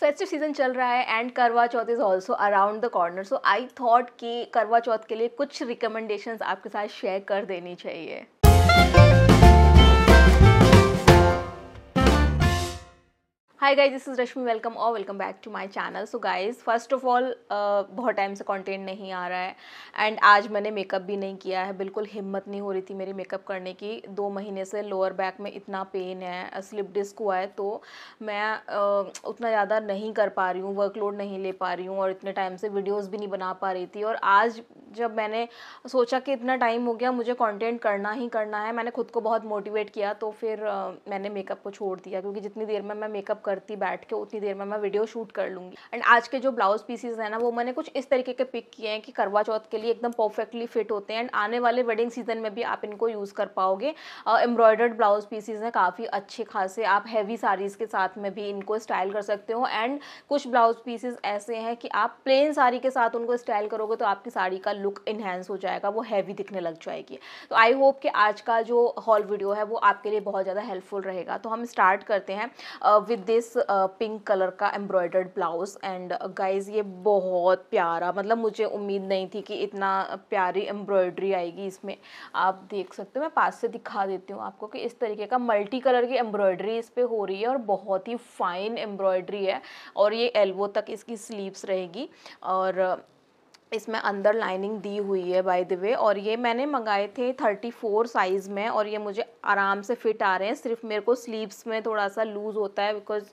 festive season चल रहा है and Karva Chauth is also around the corner so I thought कि करवा चौथ के लिए कुछ रिकमेंडेशंस आपके साथ शेयर कर देनी चाहिए hi guys this is Rashmi welcome और welcome back to my channel so guys first of all बहुत टाइम से कंटेंट नहीं आ रहा है एंड आज मैंने मेकअप भी नहीं किया है बिल्कुल हिम्मत नहीं हो रही थी मेरी मेकअप करने की दो महीने से लोअर बैक में इतना पेन है स्लिप डिस्क हुआ है तो मैं uh, उतना ज़्यादा नहीं कर पा रही हूँ वर्कलोड नहीं ले पा रही हूँ और इतने टाइम से वीडियोज़ भी नहीं बना पा रही थी और आज जब मैंने सोचा कि इतना टाइम हो गया मुझे कंटेंट करना ही करना है मैंने खुद को बहुत मोटिवेट किया तो फिर मैंने मेकअप को छोड़ दिया क्योंकि जितनी देर में मैं मेकअप करती बैठ के उतनी देर में मैं वीडियो शूट कर लूँगी एंड आज के जो ब्लाउज पीसीज हैं ना वो मैंने कुछ इस तरीके के पिक किए हैं कि करवा चौथ के लिए एकदम परफेक्टली फिट होते हैं एंड आने वाले वेडिंग सीजन में भी आप इनको यूज़ कर पाओगे एम्ब्रॉयडर्ड ब्लाउज पीसीज हैं काफ़ी अच्छे खासे आप हैवी साड़ीज़ के साथ में भी इनको स्टाइल कर सकते हो एंड कुछ ब्लाउज पीसेज ऐसे हैं कि आप प्लेन साड़ी के साथ उनको स्टाइल करोगे तो आपकी साड़ी का लुक इन्हेंस हो जाएगा वो हैवी दिखने लग जाएगी तो आई होप कि आज का जो हॉल वीडियो है वो आपके लिए बहुत ज़्यादा हेल्पफुल रहेगा तो हम स्टार्ट करते हैं विद दिस पिंक कलर का एम्ब्रॉयडर्ड ब्लाउज़ एंड गाइज ये बहुत प्यारा मतलब मुझे उम्मीद नहीं थी कि इतना प्यारी एम्ब्रॉयड्री आएगी इसमें आप देख सकते हो मैं पास से दिखा देती हूँ आपको कि इस तरीके का मल्टी कलर की एम्ब्रॉयडरी इस पर हो रही है और बहुत ही फाइन एम्ब्रॉयड्री है और ये एल्बो तक इसकी स्लीव्स रहेगी और इसमें अंदर लाइनिंग दी हुई है बाय द वे और ये मैंने मंगाए थे थर्टी फोर साइज़ में और ये मुझे आराम से फिट आ रहे हैं सिर्फ मेरे को स्लीव्स में थोड़ा सा लूज़ होता है बिकॉज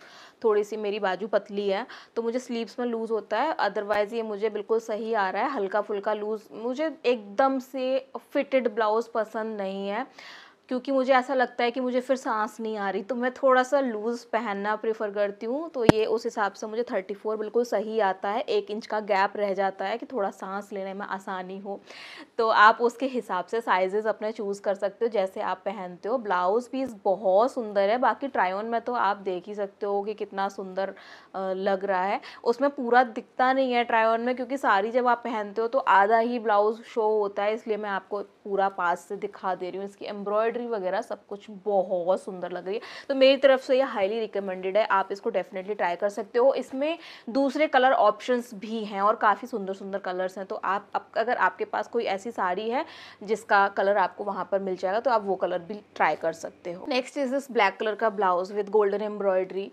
थोड़ी सी मेरी बाजू पतली है तो मुझे स्लीव्स में लूज़ होता है अदरवाइज़ ये मुझे बिल्कुल सही आ रहा है हल्का फुल्का लूज़ मुझे एकदम से फिटेड ब्लाउज़ पसंद नहीं है क्योंकि मुझे ऐसा लगता है कि मुझे फिर सांस नहीं आ रही तो मैं थोड़ा सा लूज़ पहनना प्रेफर करती हूँ तो ये उस हिसाब से मुझे थर्टी फोर बिल्कुल सही आता है एक इंच का गैप रह जाता है कि थोड़ा सांस लेने में आसानी हो तो आप उसके हिसाब से साइजेस अपने चूज़ कर सकते हो जैसे आप पहनते हो ब्लाउज़ पीस बहुत सुंदर है बाकी ट्रायन में तो आप देख ही सकते हो कि कितना सुंदर लग रहा है उसमें पूरा दिखता नहीं है ट्रायन में क्योंकि साड़ी जब आप पहनते हो तो आधा ही ब्लाउज़ शो होता है इसलिए मैं आपको पूरा पास से दिखा दे रही हूँ इसकी एम्ब्रॉयड एम्ब्रॉयडरी वगैरह सब कुछ बहुत सुंदर लग रही है तो मेरी तरफ से ये हाईली रिकमेंडेड है आप इसको डेफिनेटली ट्राई कर सकते हो इसमें दूसरे कलर ऑप्शंस भी हैं और काफ़ी सुंदर सुंदर कलर्स हैं तो आप अगर आपके पास कोई ऐसी साड़ी है जिसका कलर आपको वहाँ पर मिल जाएगा तो आप वो कलर भी ट्राई कर सकते हो next is this black colour का ब्लाउज़ विद गोल्डन एम्ब्रॉयडरी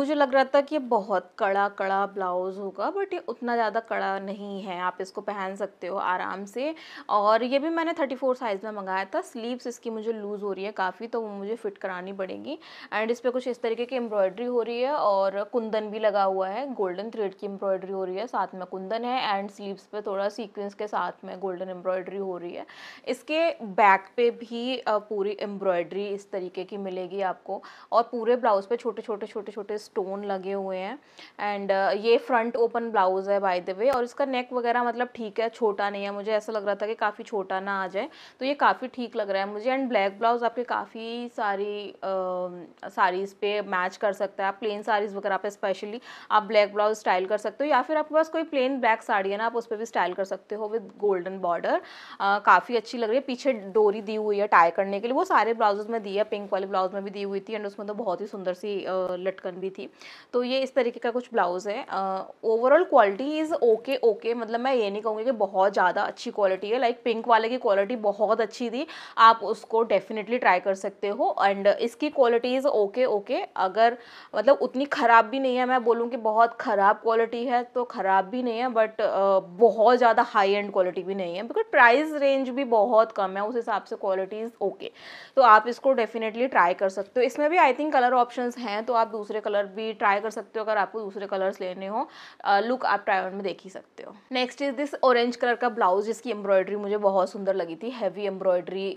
मुझे लग रहा था कि ये बहुत कड़ा कड़ा ब्लाउज़ होगा बट ये उतना ज़्यादा कड़ा नहीं है आप इसको पहन सकते हो आराम से और ये भी मैंने थर्टी साइज़ में मंगाया था स्लीव्स इसकी की मुझे लूज़ हो रही है काफ़ी तो वो मुझे फिट करानी पड़ेगी एंड इस पर कुछ इस तरीके की एम्ब्रॉयड्री हो रही है और कुंदन भी लगा हुआ है गोल्डन थ्रेड की एम्ब्रॉयड्री हो रही है साथ में कुंदन है एंड स्लीव्स पे थोड़ा सीक्वेंस के साथ में गोल्डन एम्ब्रॉयड्री हो रही है इसके बैक पे भी पूरी एम्ब्रॉयड्री इस तरीके की मिलेगी आपको और पूरे ब्लाउज़ पे छोटे छोटे छोटे छोटे स्टोन लगे हुए हैं एंड ये फ्रंट ओपन ब्लाउज़ है बाय द वे और इसका नेक वगैरह मतलब ठीक है छोटा नहीं है मुझे ऐसा लग रहा था कि काफ़ी छोटा ना आ जाए तो ये काफ़ी ठीक लग रहा है मुझे एंड ब्लैक ब्लाउज आपके काफ़ी सारी साड़ीज़ पे मैच कर सकता है आप प्लेन साड़ीज़ वगैरह पे स्पेशली आप ब्लैक ब्लाउज स्टाइल कर सकते हो या फिर आपके पास कोई प्लेन ब्लैक साड़ी है ना आप उस पर भी स्टाइल कर सकते हो विद गोल्डन बॉर्डर काफ़ी अच्छी लग रही है पीछे डोरी दी हुई है टाई करने के लिए वो सारे ब्लाउजेज में दी है पिंक वाले ब्लाउज में भी दी हुई थी एंड उसमें तो बहुत ही सुंदर सी लटकन भी थी तो ये इस तरीके का कुछ ब्लाउज़ है overall quality is okay okay मतलब मैं ये नहीं कहूँगी कि बहुत ज़्यादा अच्छी क्वालिटी है लाइक पिंक वाले की क्वालिटी बहुत अच्छी थी आप उस इसको डेफिनेटली ट्राई कर सकते हो एंड इसकी क्वालिटीज़ ओके ओके अगर मतलब उतनी ख़राब भी नहीं है मैं बोलूँ कि बहुत ख़राब क्वालिटी है तो ख़राब भी नहीं है बट बहुत ज़्यादा हाई एंड क्वालिटी भी नहीं है बिकॉज प्राइस रेंज भी बहुत कम है उस हिसाब से क्वालिटीज़ ओके तो आप इसको डेफिनेटली ट्राई कर सकते हो इसमें भी आई थिंक कलर ऑप्शन हैं तो आप दूसरे कलर भी ट्राई कर सकते हो अगर आपको दूसरे कलर्स लेने हो लुक आप ट्राई में देख ही सकते हो next is this orange colour का ब्लाउज जिसकी एम्ब्रॉयडरी मुझे बहुत सुंदर लगी थी हैवी एम्ब्रॉयडरी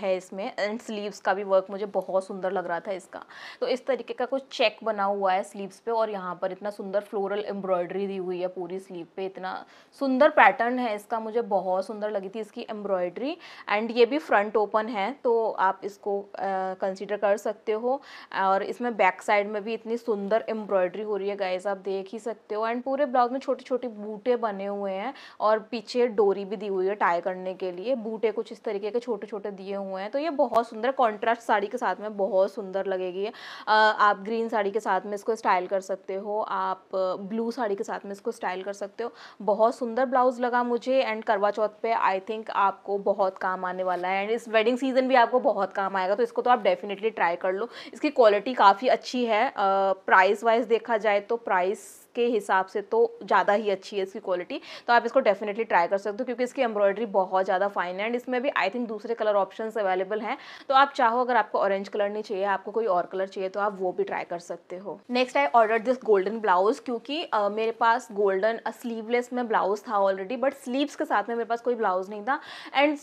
है इसमें एंड स्लीव्स का भी वर्क मुझे बहुत सुंदर लग रहा था इसका तो इस तरीके का कुछ चेक बना हुआ है स्लीव्स पे और यहाँ पर इतना सुंदर फ्लोरल एम्ब्रॉयडरी दी हुई है पूरी स्लीव पे इतना सुंदर पैटर्न है इसका मुझे बहुत सुंदर लगी थी इसकी एम्ब्रॉयडरी एंड ये भी फ्रंट ओपन है तो आप इसको कंसिडर uh, कर सकते हो और इसमें बैक साइड में भी इतनी सुंदर एम्ब्रॉयडरी हो रही है गाइज आप देख ही सकते हो एंड पूरे ब्लाउज में छोटे छोटे बूटे बने हुए हैं और पीछे डोरी भी दी हुई है टाई करने के लिए बूटे कुछ इस तरीके के छोटे छोटे दिए हुए हैं तो ये बहुत सुंदर कॉन्ट्रास्ट साड़ी के साथ में बहुत सुंदर लगेगी आप ग्रीन साड़ी के साथ में इसको स्टाइल कर सकते हो आप ब्लू साड़ी के साथ में इसको स्टाइल कर सकते हो बहुत सुंदर ब्लाउज़ लगा मुझे एंड करवा चौथ पे आई थिंक आपको बहुत काम आने वाला है एंड इस वेडिंग सीजन भी आपको बहुत काम आएगा तो इसको तो आप डेफिनेटली ट्राई कर लो इसकी क्वालिटी काफ़ी अच्छी है प्राइस वाइज देखा जाए तो प्राइस के हिसाब से तो ज़्यादा ही अच्छी है इसकी क्वालिटी तो आप इसको डेफिनेटली ट्राई कर सकते हो क्योंकि इसकी एम्ब्रॉयडरी बहुत ज़्यादा फाइन है एंड इसमें भी आई थिंक दूसरे कलर ऑप्शन अवेलेबल हैं तो आप चाहो अगर आपको ऑरेंज कलर नहीं चाहिए आपको कोई और कलर चाहिए तो आप वो भी ट्राई कर सकते हो next I order this golden blouse क्योंकि uh, मेरे पास गोल्डन स्लीवलेस में ब्लाउज था ऑलरेडी बट स्लीव्स के साथ में मेरे पास कोई ब्लाउज नहीं था एंड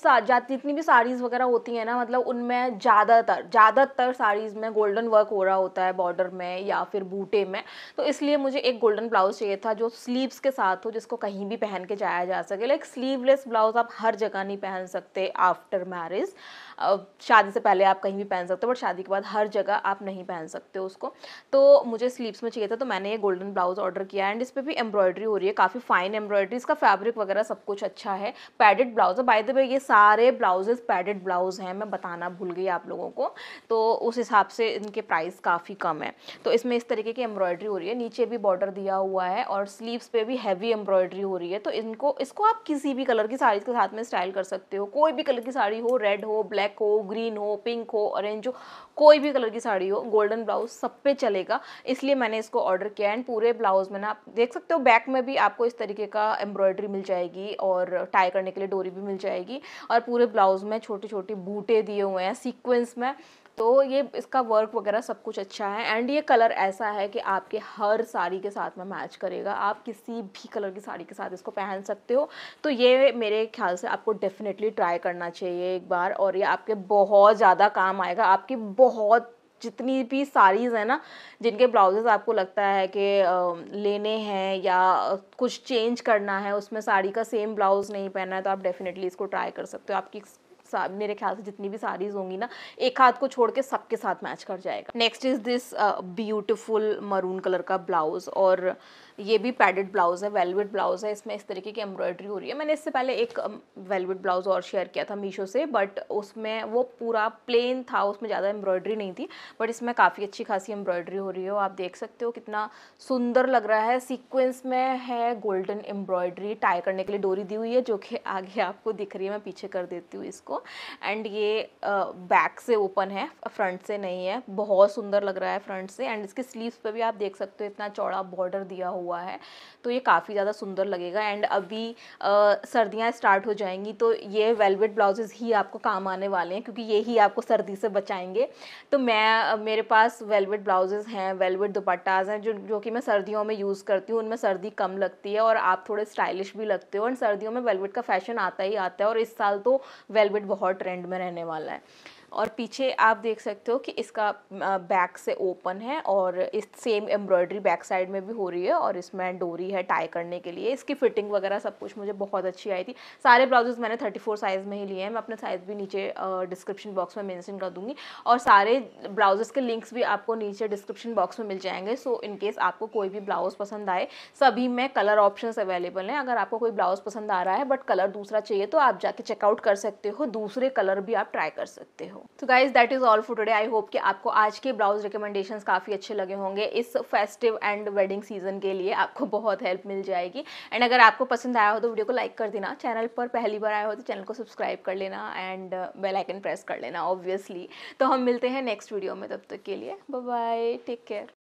जितनी भी साड़ीज़ वगैरह होती हैं ना मतलब उनमें ज़्यादातर ज़्यादातर साड़ीज़ में गोल्डन वर्क हो रहा होता है बॉर्डर में या फिर बूटे में तो इसलिए मुझे एक गोल्डन गोल्डन ब्लाउज चाहिए था जो स्लीव्स के साथ हो जिसको कहीं भी पहन के जाया जा सके लाइक स्लीवलेस ब्लाउज आप हर जगह नहीं पहन सकते आफ्टर मैरिज शादी से पहले आप कहीं भी पहन सकते हो बट शादी के बाद हर जगह आप नहीं पहन सकते उसको तो मुझे स्लीव्स में चाहिए था तो मैंने ये गोल्डन ब्लाउज़ ऑर्डर किया एंड इस पर भी एम्ब्रॉयडरी हो रही है काफ़ी फाइन एम्ब्रॉयडरी इसका फैब्रिक वगैरह सब कुछ अच्छा है पैडेड ब्लाउज है बाय द वे ये सारे ब्लाउजेज पैडेड ब्लाउज हैं मैं बताना भूल गई आप लोगों को तो उस हिसाब से इनके प्राइस काफ़ी कम है तो इसमें इस तरीके की एम्ब्रॉयडरी हो रही है नीचे भी बॉर्डर दिया हुआ है और स्लीव्स पे भी हैवी एम्ब्रॉयडरी हो रही है तो इनको इसको आप किसी भी कलर की साड़ी के साथ में स्टाइल कर सकते हो कोई भी कलर की साड़ी हो रेड हो ब्लैक ब्लैक हो ग्रीन हो पिंक हो ऑरेंज हो कोई भी कलर की साड़ी हो गोल्डन ब्लाउज सब पे चलेगा इसलिए मैंने इसको ऑर्डर किया एंड पूरे ब्लाउज में ना आप देख सकते हो बैक में भी आपको इस तरीके का एम्ब्रॉयडरी मिल जाएगी और टाई करने के लिए डोरी भी मिल जाएगी और पूरे ब्लाउज में छोटे छोटे बूटे दिए हुए हैं सीक्वेंस में तो ये इसका वर्क वगैरह सब कुछ अच्छा है एंड ये कलर ऐसा है कि आपके हर साड़ी के साथ में मैच करेगा आप किसी भी कलर की साड़ी के साथ इसको पहन सकते हो तो ये मेरे ख्याल से आपको डेफिनेटली ट्राई करना चाहिए एक बार और ये आपके बहुत ज़्यादा काम आएगा आपकी बहुत जितनी भी साड़ीज़ हैं ना जिनके ब्लाउजेज़ आपको लगता है कि लेने हैं या कुछ चेंज करना है उसमें साड़ी का सेम ब्लाउज़ नहीं पहनना है तो आप डेफिनेटली इसको ट्राई कर सकते हो आपकी मेरे ख्याल से जितनी भी साड़ीज होंगी ना एक हाथ को छोड़ के सबके साथ मैच कर जाएगा next is this beautiful maroon colour का ब्लाउज और uh, ये भी पैडेड ब्लाउज़ है वेलवेट ब्लाउज़ है इसमें इस तरीके की एम्ब्रॉयडरी हो रही है मैंने इससे पहले एक वेलवेट ब्लाउज़ और शेयर किया था मीशो से बट उसमें वो पूरा प्लेन था उसमें ज़्यादा एम्ब्रॉयडरी नहीं थी बट इसमें काफ़ी अच्छी खासी एम्ब्रॉयडरी हो रही है आप देख सकते हो कितना सुंदर लग रहा है सीक्वेंस में है गोल्डन एम्ब्रॉयडरी टाई करने के लिए डोरी दी हुई है जो कि आगे आपको दिख रही है मैं पीछे कर देती हूँ इसको एंड ये बैक से ओपन है फ्रंट से नहीं है बहुत सुंदर लग रहा है फ्रंट से एंड इसके स्लीव्स पर भी आप देख सकते हो इतना चौड़ा बॉर्डर दिया हुआ हुआ है तो ये काफ़ी ज़्यादा सुंदर लगेगा एंड अभी सर्दियाँ स्टार्ट हो जाएंगी तो ये वेलवेट ब्लाउजेज़ ही आपको काम आने वाले हैं क्योंकि ये ही आपको सर्दी से बचाएंगे तो मैं मेरे पास वेलवेट ब्लाउजेज़ हैं वेलवेट दुपट्टाज हैं जो जो कि मैं सर्दियों में यूज़ करती हूँ उनमें सर्दी कम लगती है और आप थोड़े स्टाइलिश भी लगते हो एंड सर्दियों में वेलवेट का फैशन आता ही आता है और इस साल तो वेलवेट बहुत ट्रेंड में रहने वाला है और पीछे आप देख सकते हो कि इसका बैक से ओपन है और इस सेम एम्ब्रॉयडरी बैक साइड में भी हो रही है और इसमें डोरी है टाई करने के लिए इसकी फिटिंग वगैरह सब कुछ मुझे बहुत अच्छी आई थी सारे ब्लाउजेज़ मैंने थर्टी फोर साइज़ में ही लिए हैं मैं अपने साइज़ भी नीचे डिस्क्रिप्शन बॉक्स में मैंसन कर दूँगी और सारे ब्लाउजेज़ के लिंक्स भी आपको नीचे डिस्क्रिप्शन बॉक्स में मिल जाएंगे सो इनकेस आपको कोई भी ब्लाउज़ पसंद आए सभी में कलर ऑप्शन अवेलेबल हैं अगर आपको कोई ब्लाउज़ पसंद आ रहा है बट कलर दूसरा चाहिए तो आप जाके चेकआउट कर सकते हो दूसरे कलर भी आप ट्राई कर सकते हो हो तो guys that is all for today I hope कि आपको आज के ब्लाउज रिकमेंडेशंस काफ़ी अच्छे लगे होंगे इस फेस्टिव एंड वेडिंग सीजन के लिए आपको बहुत हेल्प मिल जाएगी एंड अगर आपको पसंद आया हो तो वीडियो को लाइक कर देना चैनल पर पहली बार आया हो तो चैनल को सब्सक्राइब कर लेना एंड बेल आइकन प्रेस कर लेना ऑब्वियसली तो हम मिलते हैं नेक्स्ट वीडियो में तब तक के लिए बाय टेक केयर